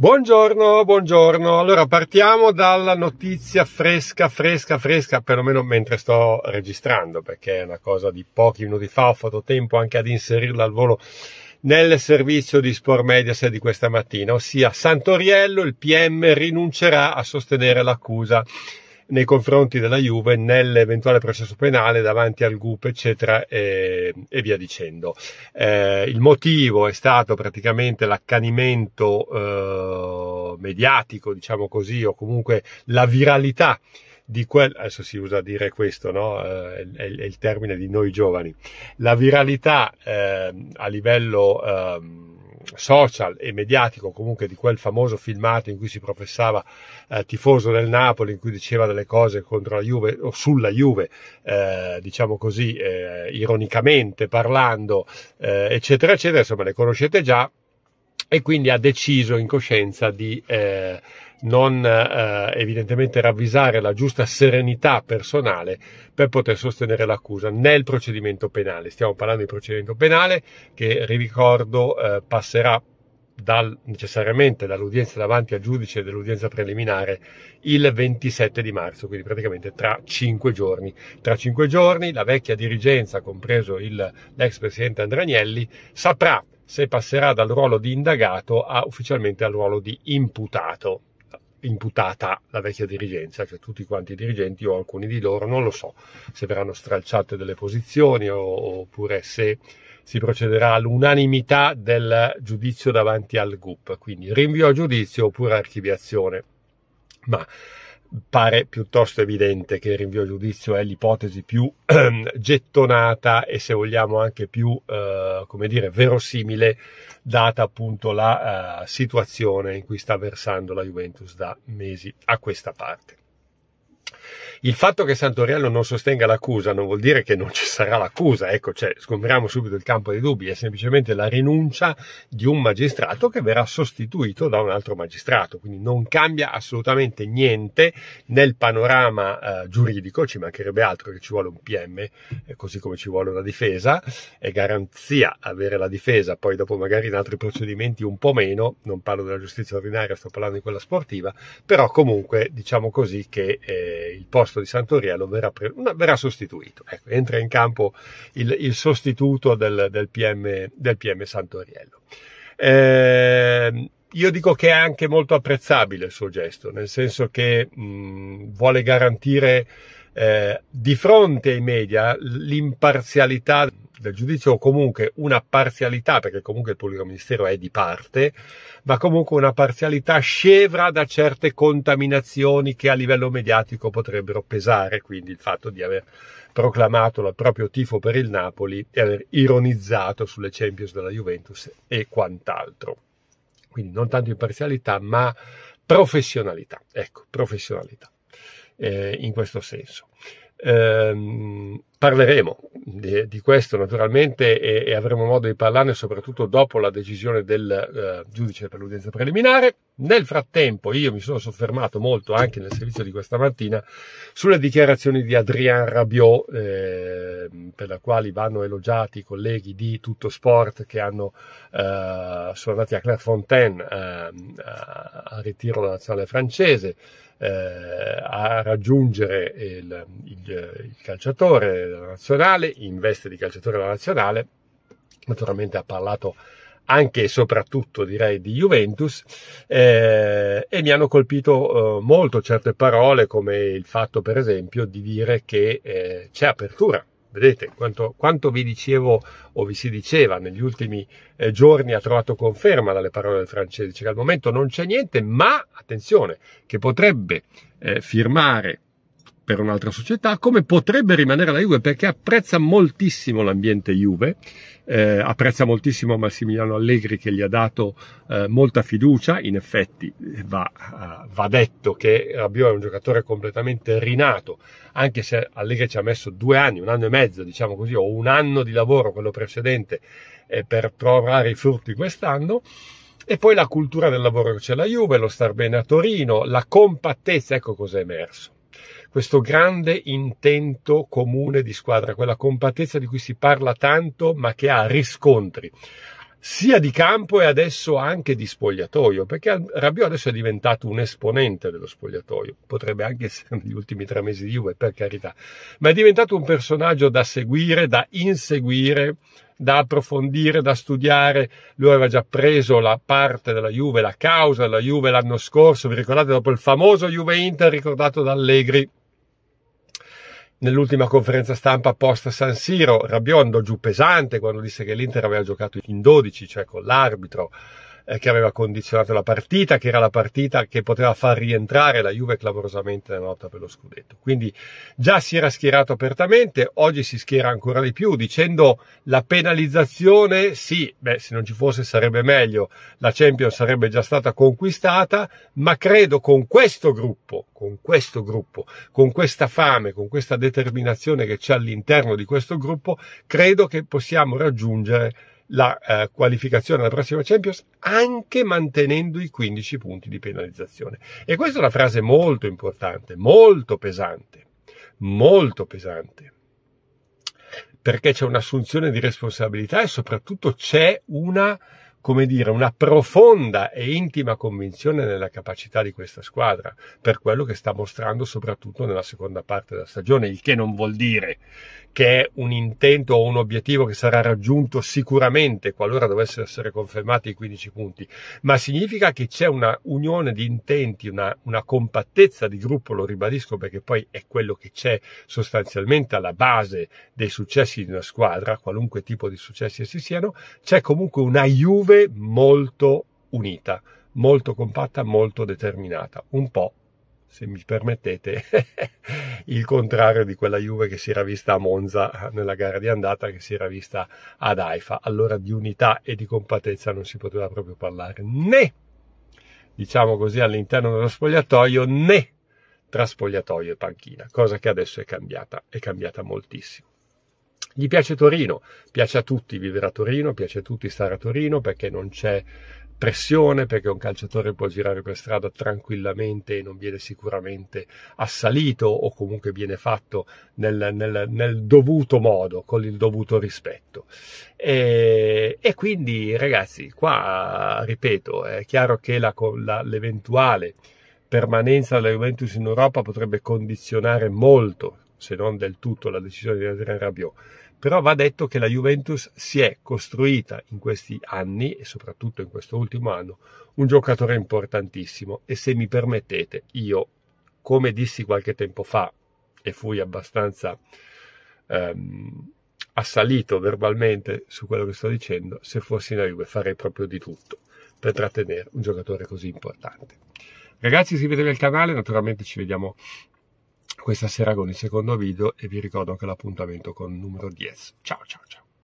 Buongiorno, buongiorno. Allora partiamo dalla notizia fresca, fresca, fresca, perlomeno mentre sto registrando, perché è una cosa di pochi minuti fa, ho fatto tempo anche ad inserirla al volo nel servizio di Sport Medias di questa mattina, ossia Santoriello, il PM rinuncerà a sostenere l'accusa nei confronti della Juve nell'eventuale processo penale davanti al GUP, eccetera, e, e via dicendo. Eh, il motivo è stato praticamente l'accanimento eh, mediatico, diciamo così, o comunque la viralità di quel, adesso si usa dire questo, no? Eh, è, è, il termine di noi giovani, la viralità eh, a livello Eh, social e mediatico comunque di quel famoso filmato in cui si professava eh, tifoso del Napoli, in cui diceva delle cose contro la Juve o sulla Juve, eh, diciamo così, eh, ironicamente parlando, eh, eccetera, eccetera, insomma le conoscete già, e quindi ha deciso in coscienza di eh, non eh, eh, evidentemente ravvisare la giusta serenità personale per poter sostenere l'accusa nel procedimento penale. Stiamo parlando di procedimento penale che, ricordo, eh, passerà dal, necessariamente dall'udienza davanti al giudice dell'udienza preliminare il 27 di marzo, quindi praticamente tra cinque giorni. Tra cinque giorni la vecchia dirigenza, compreso il, l'ex presidente Andranielli, saprà se passerà dal ruolo di indagato a ufficialmente al ruolo di imputato imputata la vecchia dirigenza, cioè tutti quanti i dirigenti o alcuni di loro, non lo so se verranno stralciate delle posizioni oppure se si procederà all'unanimità del giudizio davanti al GUP, quindi rinvio a giudizio oppure archiviazione. Ma pare piuttosto evidente che il rinvio a giudizio è l'ipotesi più ehm, gettonata e se vogliamo anche più, eh, come dire, verosimile, data appunto la eh, situazione in cui sta versando la Juventus da mesi a questa parte. Il fatto che Santoriello non sostenga l'accusa non vuol dire che non ci sarà l'accusa, ecco, cioè, sgombriamo subito il campo dei dubbi, è semplicemente la rinuncia di un magistrato che verrà sostituito da un altro magistrato, quindi non cambia assolutamente niente nel panorama eh, giuridico, ci mancherebbe altro che ci vuole un PM, eh, così come ci vuole una difesa, è garanzia avere la difesa, poi dopo magari in altri procedimenti un po' meno, non parlo della giustizia ordinaria, sto parlando di quella sportiva, però comunque diciamo così che eh, il posto di Santoriello verrà, pre- verrà sostituito. Ecco, entra in campo il, il sostituto del, del, PM, del, PM, Santoriello. Eh, io dico che è anche molto apprezzabile il suo gesto, nel senso che mh, vuole garantire eh, di fronte ai media l'imparzialità del giudizio o comunque una parzialità, perché comunque il pubblico ministero è di parte, ma comunque una parzialità scevra da certe contaminazioni che a livello mediatico potrebbero pesare, quindi il fatto di aver proclamato il proprio tifo per il Napoli e aver ironizzato sulle Champions della Juventus e quant'altro. Quindi non tanto imparzialità, ma professionalità. Ecco, professionalità eh, in questo senso. Ehm, parleremo di, di, questo naturalmente e, e, avremo modo di parlarne soprattutto dopo la decisione del eh, giudice per l'udienza preliminare. Nel frattempo io mi sono soffermato molto anche nel servizio di questa mattina sulle dichiarazioni di Adrien Rabiot, eh, per le quali vanno elogiati i colleghi di Tutto Sport che hanno, eh, sono andati a Clairefontaine eh, eh, al ritiro della nazionale francese, eh, a raggiungere il, il, il calciatore della nazionale, in veste di calciatore della nazionale, naturalmente ha parlato anche e soprattutto direi di Juventus eh, e mi hanno colpito eh, molto certe parole come il fatto per esempio di dire che eh, c'è apertura Vedete quanto, quanto, vi dicevo o vi si diceva negli ultimi eh, giorni ha trovato conferma dalle parole del francese, cioè che al momento non c'è niente, ma attenzione, che potrebbe eh, firmare per un'altra società, come potrebbe rimanere la Juve perché apprezza moltissimo l'ambiente Juve, eh, apprezza moltissimo Massimiliano Allegri che gli ha dato eh, molta fiducia, in effetti eh, va, uh, va detto che Rabio è un giocatore completamente rinato, anche se Allegri ci ha messo due anni, un anno e mezzo diciamo così, o un anno di lavoro quello precedente eh, per provare i frutti quest'anno, e poi la cultura del lavoro che c'è la Juve, lo star bene a Torino, la compattezza, ecco cosa è emerso questo grande intento comune di squadra, quella compattezza di cui si parla tanto ma che ha riscontri sia di campo e adesso anche di spogliatoio, perché Rabiot adesso è diventato un esponente dello spogliatoio, potrebbe anche essere negli ultimi tre mesi di Juve, per carità, ma è diventato un personaggio da seguire, da inseguire da approfondire, da studiare. Lui aveva già preso la parte della Juve, la causa della Juve l'anno scorso, vi ricordate dopo il famoso Juve Inter ricordato da Allegri. Nell'ultima conferenza stampa post San Siro, Rabiò andò giù pesante quando disse che l'Inter aveva giocato in 12, cioè con l'arbitro eh, che aveva condizionato la partita, che era la partita che poteva far rientrare la Juve clamorosamente nella lotta per lo scudetto. Quindi già si era schierato apertamente, oggi si schiera ancora di più dicendo la penalizzazione, sì, beh, se non ci fosse sarebbe meglio, la Champions sarebbe già stata conquistata, ma credo con questo gruppo, con questo gruppo, con questa fame, con questa determinazione che c'è all'interno di questo gruppo, credo che possiamo raggiungere la eh, qualificazione alla prossima Champions anche mantenendo i 15 punti di penalizzazione. E questa è una frase molto importante, molto pesante, molto pesante, perché c'è un'assunzione di responsabilità e soprattutto c'è una come dire, una profonda e intima convinzione nella capacità di questa squadra, per quello che sta mostrando soprattutto nella seconda parte della stagione, il che non vuol dire che è un intento o un obiettivo che sarà raggiunto sicuramente qualora dovessero essere confermati i 15 punti, ma significa che c'è una unione di intenti, una, una compattezza di gruppo, lo ribadisco perché poi è quello che c'è sostanzialmente alla base dei successi di una squadra, qualunque tipo di successi essi siano, c'è comunque una Juve Juve molto unita, molto compatta, molto determinata, un po' se mi permettete, il contrario di quella Juve che si era vista a Monza nella gara di andata, che si era vista ad Haifa. Allora di unità e di compattezza non si poteva proprio parlare, né, diciamo così, all'interno dello spogliatoio, né tra spogliatoio e panchina, cosa che adesso è cambiata, è cambiata moltissimo. Gli piace Torino, piace a tutti vivere a Torino, piace a tutti stare a Torino perché non c'è pressione, perché un calciatore può girare per strada tranquillamente e non viene sicuramente assalito o comunque viene fatto nel, nel, nel dovuto modo, con il dovuto rispetto. E, e quindi ragazzi, qua ripeto, è chiaro che la, la, l'eventuale permanenza della Juventus in Europa potrebbe condizionare molto, se non del tutto, la decisione di Adrian Rabiot però va detto che la Juventus si è costruita in questi anni e soprattutto in questo ultimo anno un giocatore importantissimo e se mi permettete io come dissi qualche tempo fa e fui abbastanza ehm, assalito verbalmente su quello che sto dicendo se fossi in Juve farei proprio di tutto per trattenere un giocatore così importante ragazzi iscrivetevi al canale naturalmente ci vediamo questa sera con il secondo video e vi ricordo anche l'appuntamento con il numero 10. Ciao ciao ciao.